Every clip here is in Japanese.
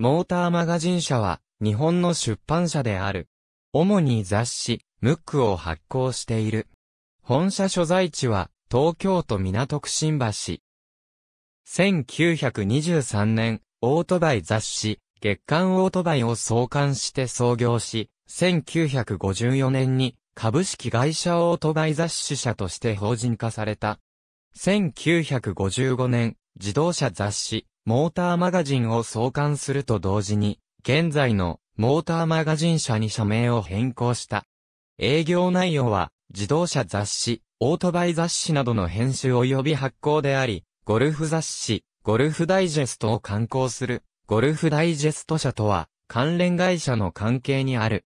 モーターマガジン社は、日本の出版社である。主に雑誌、ムックを発行している。本社所在地は、東京都港区新橋。1923年、オートバイ雑誌、月刊オートバイを創刊して創業し、1954年に株式会社オートバイ雑誌社として法人化された。1955年、自動車雑誌、モーターマガジンを創刊すると同時に、現在のモーターマガジン社に社名を変更した。営業内容は、自動車雑誌、オートバイ雑誌などの編集及び発行であり、ゴルフ雑誌、ゴルフダイジェストを刊行する、ゴルフダイジェスト社とは、関連会社の関係にある。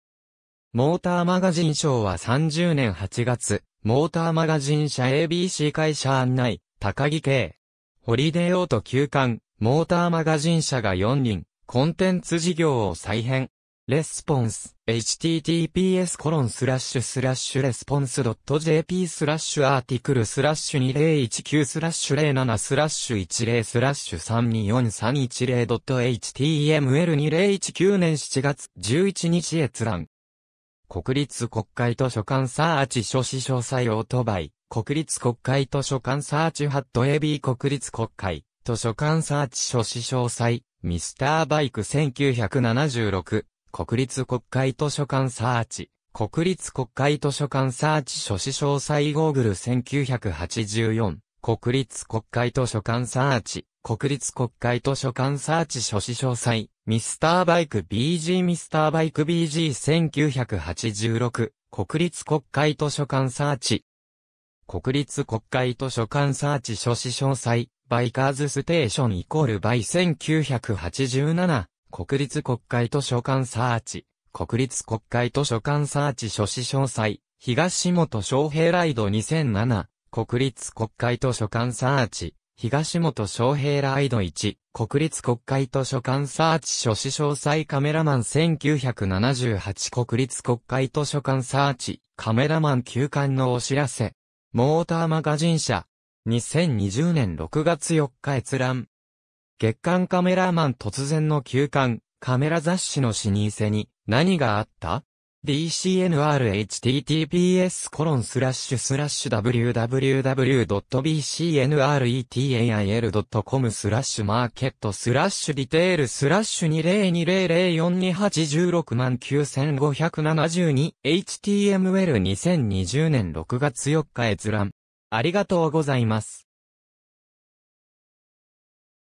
モーターマガジン賞は30年8月、モーターマガジン社 ABC 会社案内、高木系。ホリデーオート休館、モーターマガジン社が4人、コンテンツ事業を再編。レスポンス、https コロンスラッシュスラッシュレスポンス .jp スラッシュアーティクルスラッシュ2019スラッシュ07スラッシュ10スラッシュ 324310.html2019 年7月11日閲覧。国立国会図書館サーチ書誌詳細オートバイ、国立国会図書館サーチハット AB 国立国会。図書館サーチ書誌詳細、ミスターバイク1976、国立国会図書館サーチ、国立国会図書館サーチ書誌詳細ゴーグル1984、国立国会図書館サーチ、国立国会図書館サーチ書誌詳細、ミスターバイク BG ミスターバイク BG1986、国立国会図書館サーチ、国立国会図書館サーチ書士詳細、バイカーズステーションイコールバイ1987、国立国会図書館サーチ、国立国会図書館サーチ書士詳細、東本昌平ライド2007、国立国会図書館サーチ、東本昌平ライド1、国立国会図書館サーチ書士詳細カメラマン1978国立国会図書館サーチ、カメラマン休館のお知らせ。モーターマガジン社。2020年6月4日閲覧。月刊カメラマン突然の休刊、カメラ雑誌の死にせに何があった bcnrhttps コロンスラッシュスラッシュ www.bcnretail.com スラッシュマーケットスラッシュディテールスラッシュ2020042869572 html2020 年6月4日閲覧。ありがとうございます。